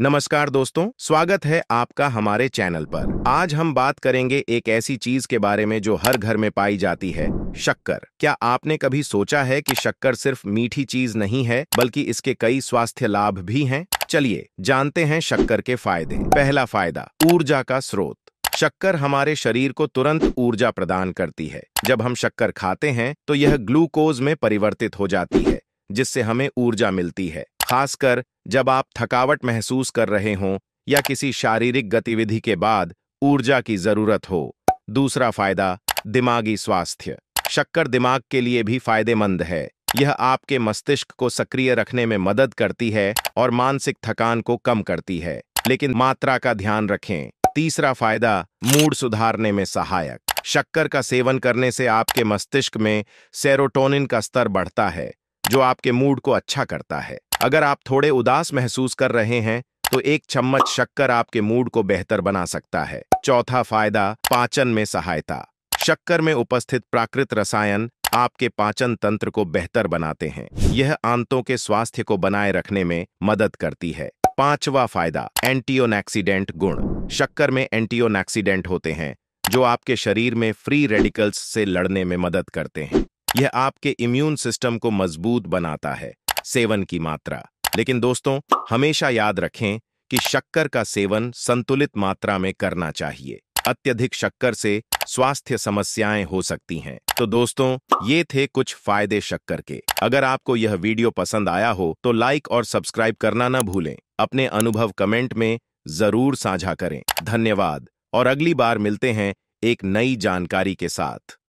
नमस्कार दोस्तों स्वागत है आपका हमारे चैनल पर आज हम बात करेंगे एक ऐसी चीज के बारे में जो हर घर में पाई जाती है शक्कर क्या आपने कभी सोचा है कि शक्कर सिर्फ मीठी चीज नहीं है बल्कि इसके कई स्वास्थ्य लाभ भी हैं चलिए जानते हैं शक्कर के फायदे पहला फायदा ऊर्जा का स्रोत शक्कर हमारे शरीर को तुरंत ऊर्जा प्रदान करती है जब हम शक्कर खाते हैं तो यह ग्लूकोज में परिवर्तित हो जाती है जिससे हमें ऊर्जा मिलती है खासकर जब आप थकावट महसूस कर रहे हों या किसी शारीरिक गतिविधि के बाद ऊर्जा की जरूरत हो दूसरा फायदा दिमागी स्वास्थ्य शक्कर दिमाग के लिए भी फायदेमंद है यह आपके मस्तिष्क को सक्रिय रखने में मदद करती है और मानसिक थकान को कम करती है लेकिन मात्रा का ध्यान रखें तीसरा फायदा मूड सुधारने में सहायक शक्कर का सेवन करने से आपके मस्तिष्क में सेरोटोनिन का स्तर बढ़ता है जो आपके मूड को अच्छा करता है अगर आप थोड़े उदास महसूस कर रहे हैं तो एक चम्मच शक्कर आपके मूड को बेहतर बना सकता है चौथा फायदा पाचन में सहायता शक्कर में उपस्थित प्राकृत रसायन आपके पाचन तंत्र को बेहतर बनाते हैं यह आंतों के स्वास्थ्य को बनाए रखने में मदद करती है पांचवा फायदा एंटीओनैक्सीडेंट गुण शक्कर में एंटीओनैक्सीडेंट होते हैं जो आपके शरीर में फ्री रेडिकल्स से लड़ने में मदद करते हैं यह आपके इम्यून सिस्टम को मजबूत बनाता है सेवन की मात्रा लेकिन दोस्तों हमेशा याद रखें कि शक्कर का सेवन संतुलित मात्रा में करना चाहिए अत्यधिक शक्कर से स्वास्थ्य समस्याएं हो सकती हैं तो दोस्तों ये थे कुछ फायदे शक्कर के अगर आपको यह वीडियो पसंद आया हो तो लाइक और सब्सक्राइब करना न भूलें अपने अनुभव कमेंट में जरूर साझा करें धन्यवाद और अगली बार मिलते हैं एक नई जानकारी के साथ